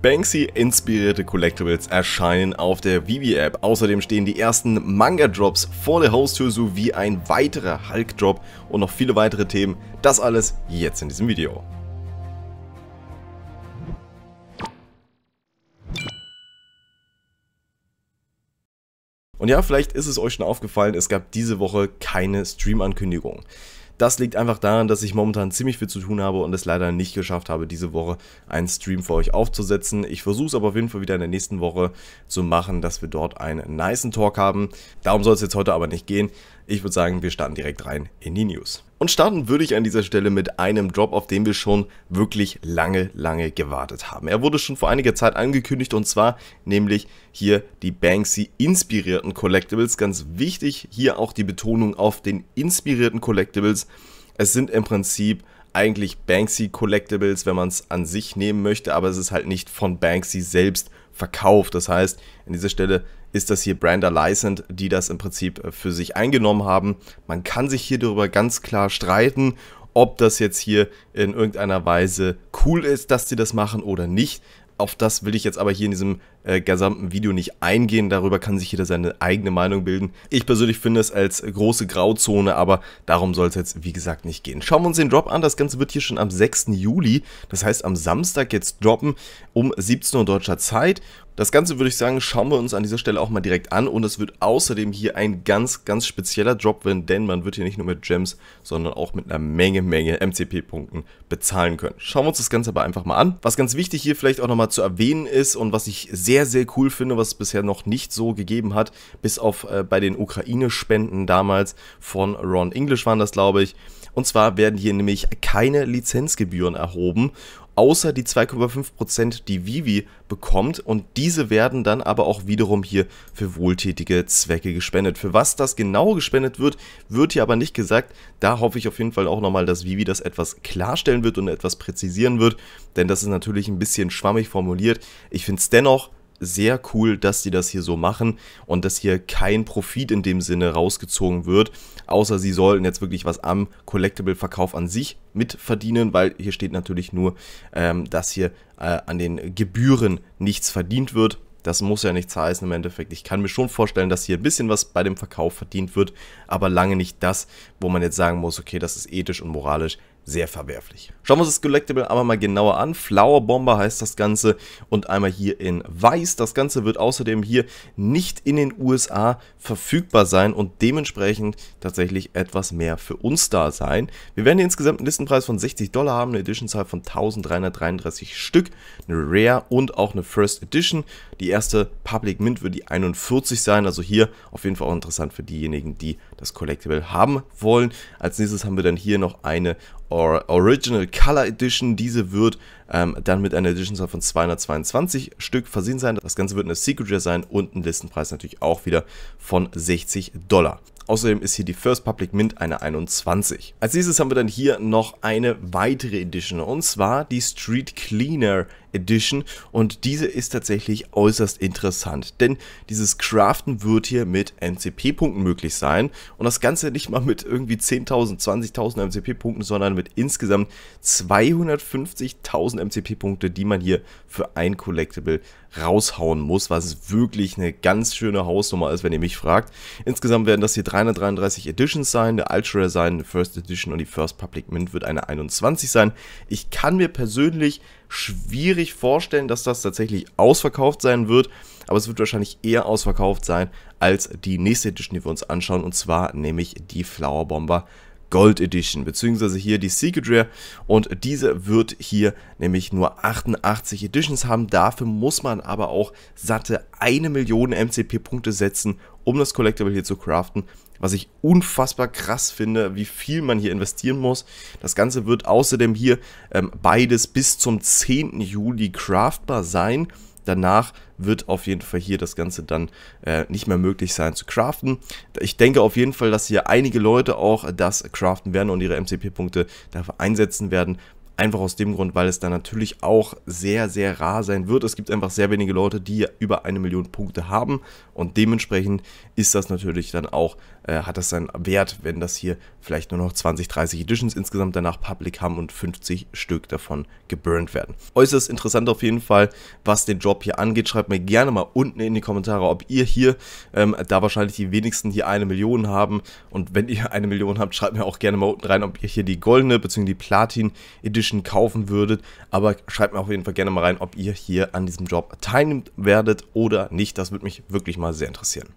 Banksy-inspirierte Collectibles erscheinen auf der Vivi-App. Außerdem stehen die ersten Manga-Drops vor der Haustür sowie ein weiterer Hulk-Drop und noch viele weitere Themen. Das alles jetzt in diesem Video. Und ja, vielleicht ist es euch schon aufgefallen, es gab diese Woche keine Stream-Ankündigung. Das liegt einfach daran, dass ich momentan ziemlich viel zu tun habe und es leider nicht geschafft habe, diese Woche einen Stream für euch aufzusetzen. Ich versuche es aber auf jeden Fall wieder in der nächsten Woche zu machen, dass wir dort einen niceen Talk haben. Darum soll es jetzt heute aber nicht gehen. Ich würde sagen, wir starten direkt rein in die News. Und starten würde ich an dieser Stelle mit einem Drop, auf den wir schon wirklich lange, lange gewartet haben. Er wurde schon vor einiger Zeit angekündigt und zwar nämlich hier die Banksy-inspirierten Collectibles. Ganz wichtig hier auch die Betonung auf den inspirierten Collectibles. Es sind im Prinzip eigentlich Banksy Collectibles, wenn man es an sich nehmen möchte, aber es ist halt nicht von Banksy selbst verkauft. Das heißt, an dieser Stelle ist das hier Brander Licensed, die das im Prinzip äh, für sich eingenommen haben. Man kann sich hier darüber ganz klar streiten, ob das jetzt hier in irgendeiner Weise cool ist, dass sie das machen oder nicht. Auf das will ich jetzt aber hier in diesem äh, gesamten Video nicht eingehen. Darüber kann sich jeder seine eigene Meinung bilden. Ich persönlich finde es als große Grauzone, aber darum soll es jetzt, wie gesagt, nicht gehen. Schauen wir uns den Drop an. Das Ganze wird hier schon am 6. Juli, das heißt am Samstag jetzt droppen um 17 Uhr deutscher Zeit. Das Ganze würde ich sagen, schauen wir uns an dieser Stelle auch mal direkt an und es wird außerdem hier ein ganz, ganz spezieller Drop werden, denn man wird hier nicht nur mit Gems, sondern auch mit einer Menge, Menge MCP-Punkten bezahlen können. Schauen wir uns das Ganze aber einfach mal an. Was ganz wichtig hier vielleicht auch nochmal zu erwähnen ist und was ich sehr sehr, sehr cool finde, was es bisher noch nicht so gegeben hat, bis auf äh, bei den Ukraine-Spenden damals von Ron English waren das, glaube ich. Und zwar werden hier nämlich keine Lizenzgebühren erhoben, außer die 2,5%, die Vivi bekommt. Und diese werden dann aber auch wiederum hier für wohltätige Zwecke gespendet. Für was das genau gespendet wird, wird hier aber nicht gesagt. Da hoffe ich auf jeden Fall auch nochmal, dass Vivi das etwas klarstellen wird und etwas präzisieren wird. Denn das ist natürlich ein bisschen schwammig formuliert. Ich finde es dennoch sehr cool, dass sie das hier so machen und dass hier kein Profit in dem Sinne rausgezogen wird, außer sie sollten jetzt wirklich was am Collectible-Verkauf an sich mitverdienen, weil hier steht natürlich nur, ähm, dass hier äh, an den Gebühren nichts verdient wird. Das muss ja nichts heißen im Endeffekt. Ich kann mir schon vorstellen, dass hier ein bisschen was bei dem Verkauf verdient wird, aber lange nicht das, wo man jetzt sagen muss, okay, das ist ethisch und moralisch sehr verwerflich. Schauen wir uns das Collectible aber mal genauer an. Flower Bomber heißt das Ganze und einmal hier in weiß. Das Ganze wird außerdem hier nicht in den USA verfügbar sein und dementsprechend tatsächlich etwas mehr für uns da sein. Wir werden hier insgesamt einen Listenpreis von 60 Dollar haben, eine Editionzahl von 1333 Stück, eine Rare und auch eine First Edition. Die erste Public Mint wird die 41 sein, also hier auf jeden Fall auch interessant für diejenigen, die das Collectible haben wollen. Als nächstes haben wir dann hier noch eine Original Color Edition. Diese wird ähm, dann mit einer Edition von 222 Stück versehen sein. Das Ganze wird eine Secret Rare sein und ein Listenpreis natürlich auch wieder von 60 Dollar. Außerdem ist hier die First Public Mint eine 21. Als nächstes haben wir dann hier noch eine weitere Edition und zwar die Street Cleaner Edition und diese ist tatsächlich äußerst interessant, denn dieses Craften wird hier mit MCP-Punkten möglich sein und das Ganze nicht mal mit irgendwie 10.000, 20.000 MCP-Punkten, sondern mit insgesamt 250.000 MCP-Punkte, die man hier für ein Collectible raushauen muss, was wirklich eine ganz schöne Hausnummer ist, wenn ihr mich fragt. Insgesamt werden das hier 333 Editions sein, der Ultra Rare sein, eine First Edition und die First Public Mint wird eine 21 sein. Ich kann mir persönlich schwierig vorstellen, dass das tatsächlich ausverkauft sein wird, aber es wird wahrscheinlich eher ausverkauft sein als die nächste Edition, die wir uns anschauen, und zwar nämlich die Flower Bomber Gold Edition, beziehungsweise hier die Secret Rare und diese wird hier nämlich nur 88 Editions haben. Dafür muss man aber auch satte 1 Million MCP-Punkte setzen, um das Collectible hier zu craften, was ich unfassbar krass finde, wie viel man hier investieren muss. Das Ganze wird außerdem hier ähm, beides bis zum 10. Juli craftbar sein danach wird auf jeden Fall hier das Ganze dann äh, nicht mehr möglich sein zu craften. Ich denke auf jeden Fall, dass hier einige Leute auch das craften werden und ihre MCP-Punkte dafür einsetzen werden, Einfach aus dem Grund, weil es dann natürlich auch sehr, sehr rar sein wird. Es gibt einfach sehr wenige Leute, die über eine Million Punkte haben und dementsprechend ist das natürlich dann auch, äh, hat das seinen Wert, wenn das hier vielleicht nur noch 20, 30 Editions insgesamt danach public haben und 50 Stück davon geburnt werden. Äußerst interessant auf jeden Fall, was den Job hier angeht. Schreibt mir gerne mal unten in die Kommentare, ob ihr hier, ähm, da wahrscheinlich die wenigsten hier eine Million haben und wenn ihr eine Million habt, schreibt mir auch gerne mal unten rein, ob ihr hier die goldene bzw. die Platin Edition Edition kaufen würdet. Aber schreibt mir auf jeden Fall gerne mal rein, ob ihr hier an diesem Job teilnimmt werdet oder nicht. Das würde mich wirklich mal sehr interessieren.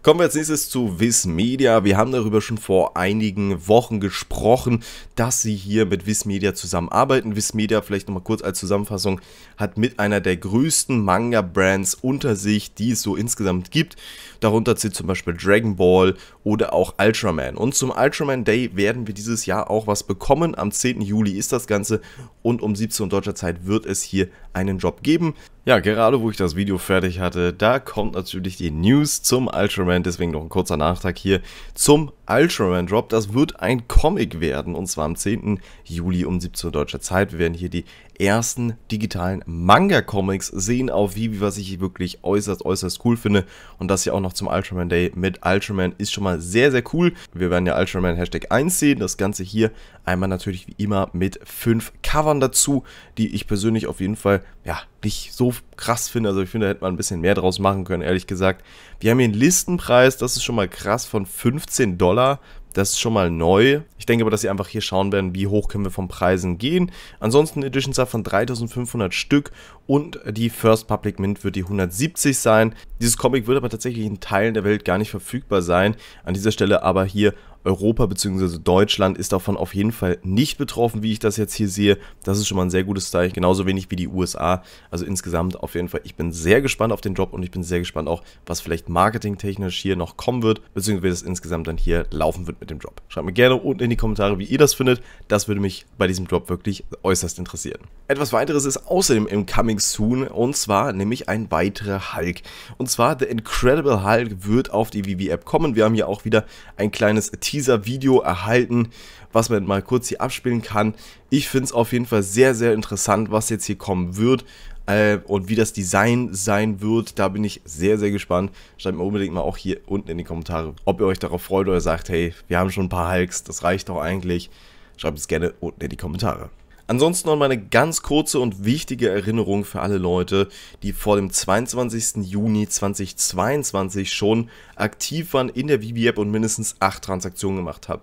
Kommen wir als nächstes zu Viz Media. Wir haben darüber schon vor einigen Wochen gesprochen, dass sie hier mit Viz Media zusammenarbeiten. Viz Media, vielleicht nochmal kurz als Zusammenfassung, hat mit einer der größten Manga-Brands unter sich, die es so insgesamt gibt. Darunter zählt zum Beispiel Dragon Ball oder auch Ultraman. Und zum Ultraman Day werden wir dieses Jahr auch was bekommen. Am 10. Juli ist das Ganze und um 17 Uhr deutscher Zeit wird es hier einen Job geben. Ja, gerade wo ich das Video fertig hatte, da kommt natürlich die News zum Ultraman, deswegen noch ein kurzer Nachtrag hier zum Ultraman Drop. Das wird ein Comic werden und zwar am 10. Juli um 17 Uhr deutscher Zeit. Wir werden hier die ersten digitalen Manga-Comics sehen auf Vivi, was ich wirklich äußerst, äußerst cool finde. Und das hier auch noch zum Ultraman Day mit Ultraman ist schon mal sehr, sehr cool. Wir werden ja Ultraman Hashtag 1 sehen. Das Ganze hier einmal natürlich wie immer mit fünf Covern dazu, die ich persönlich auf jeden Fall, ja, nicht so krass finde. Also ich finde, da hätte man ein bisschen mehr draus machen können, ehrlich gesagt. Wir haben hier einen Listenpreis, das ist schon mal krass, von 15 Dollar. Das ist schon mal neu. Ich denke aber, dass sie einfach hier schauen werden, wie hoch können wir von Preisen gehen. Ansonsten Edition Size von 3500 Stück und die First Public Mint wird die 170 sein. Dieses Comic wird aber tatsächlich in Teilen der Welt gar nicht verfügbar sein. An dieser Stelle aber hier Europa bzw. Deutschland ist davon auf jeden Fall nicht betroffen, wie ich das jetzt hier sehe. Das ist schon mal ein sehr gutes Zeichen, genauso wenig wie die USA. Also insgesamt auf jeden Fall, ich bin sehr gespannt auf den Job und ich bin sehr gespannt auch, was vielleicht marketingtechnisch hier noch kommen wird, beziehungsweise es insgesamt dann hier laufen wird mit dem Job. Schreibt mir gerne unten in die Kommentare, wie ihr das findet. Das würde mich bei diesem Job wirklich äußerst interessieren. Etwas weiteres ist außerdem im Coming Soon und zwar nämlich ein weiterer Hulk. Und zwar The Incredible Hulk wird auf die vivi app kommen. Wir haben hier auch wieder ein kleines Teaser Teaser-Video erhalten, was man mal kurz hier abspielen kann. Ich finde es auf jeden Fall sehr, sehr interessant, was jetzt hier kommen wird äh, und wie das Design sein wird. Da bin ich sehr, sehr gespannt. Schreibt mir unbedingt mal auch hier unten in die Kommentare, ob ihr euch darauf freut oder sagt, hey, wir haben schon ein paar Hulks, das reicht doch eigentlich. Schreibt es gerne unten in die Kommentare. Ansonsten noch mal eine ganz kurze und wichtige Erinnerung für alle Leute, die vor dem 22. Juni 2022 schon aktiv waren in der VB App und mindestens 8 Transaktionen gemacht haben.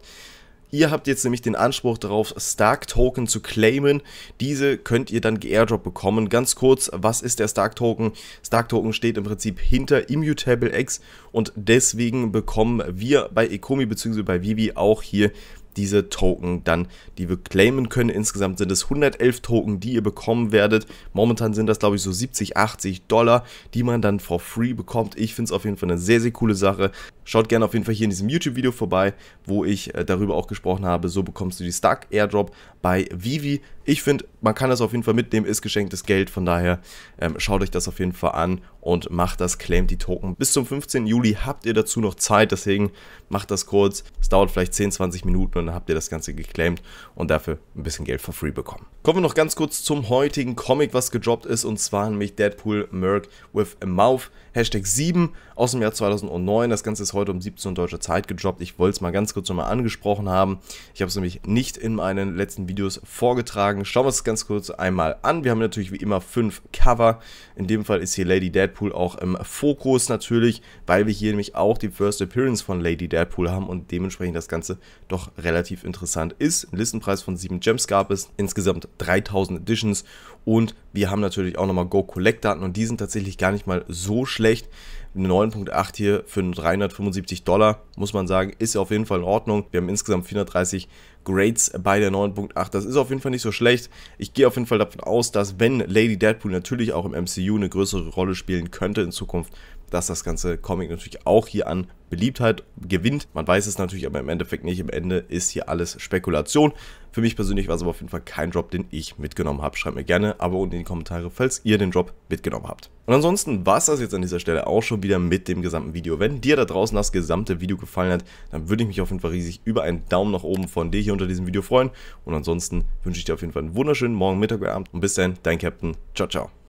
Ihr habt jetzt nämlich den Anspruch darauf, Stark Token zu claimen. Diese könnt ihr dann geairdrop bekommen. Ganz kurz, was ist der Stark Token? Stark Token steht im Prinzip hinter Immutable X und deswegen bekommen wir bei Ekomi bzw. bei Vivi auch hier diese Token dann, die wir claimen können. Insgesamt sind es 111 Token, die ihr bekommen werdet. Momentan sind das, glaube ich, so 70, 80 Dollar, die man dann for free bekommt. Ich finde es auf jeden Fall eine sehr, sehr coole Sache. Schaut gerne auf jeden Fall hier in diesem YouTube-Video vorbei, wo ich äh, darüber auch gesprochen habe. So bekommst du die Stark Airdrop bei Vivi. Ich finde, man kann das auf jeden Fall mitnehmen, ist geschenktes Geld. Von daher ähm, schaut euch das auf jeden Fall an und macht das, claimt die Token. Bis zum 15. Juli habt ihr dazu noch Zeit, deswegen macht das kurz. Es dauert vielleicht 10, 20 Minuten und dann habt ihr das Ganze geclaimt und dafür ein bisschen Geld for free bekommen. Kommen wir noch ganz kurz zum heutigen Comic, was gedroppt ist und zwar nämlich Deadpool Merc with a Mouth, Hashtag 7 aus dem Jahr 2009. Das Ganze ist heute um 17 Uhr deutscher Zeit gedroppt. Ich wollte es mal ganz kurz nochmal angesprochen haben. Ich habe es nämlich nicht in meinen letzten Videos vorgetragen. Schauen wir es ganz kurz einmal an. Wir haben natürlich wie immer fünf Cover. In dem Fall ist hier Lady Deadpool auch im Fokus natürlich, weil wir hier nämlich auch die First Appearance von Lady Deadpool haben und dementsprechend das Ganze doch relativ interessant ist. Ein Listenpreis von 7 Gems gab es, insgesamt 3000 Editions und wir haben natürlich auch nochmal Go Collect Daten und die sind tatsächlich gar nicht mal so schlecht. 9.8 hier für 375 Dollar muss man sagen, ist auf jeden Fall in Ordnung. Wir haben insgesamt 430 Grades bei der 9.8. Das ist auf jeden Fall nicht so schlecht. Ich gehe auf jeden Fall davon aus, dass wenn Lady Deadpool natürlich auch im MCU eine größere Rolle spielen könnte in Zukunft, dass das ganze Comic natürlich auch hier an Beliebtheit gewinnt. Man weiß es natürlich aber im Endeffekt nicht. Im Ende ist hier alles Spekulation. Für mich persönlich war es aber auf jeden Fall kein Drop, den ich mitgenommen habe. Schreibt mir gerne aber unten in die Kommentare, falls ihr den Drop mitgenommen habt. Und ansonsten war es das jetzt an dieser Stelle auch schon wieder mit dem gesamten Video. Wenn dir da draußen das gesamte Video gefällt, gefallen hat, dann würde ich mich auf jeden Fall riesig über einen Daumen nach oben von dir hier unter diesem Video freuen. Und ansonsten wünsche ich dir auf jeden Fall einen wunderschönen Morgen, Mittag oder Abend. Und bis dann, dein Captain. Ciao, ciao.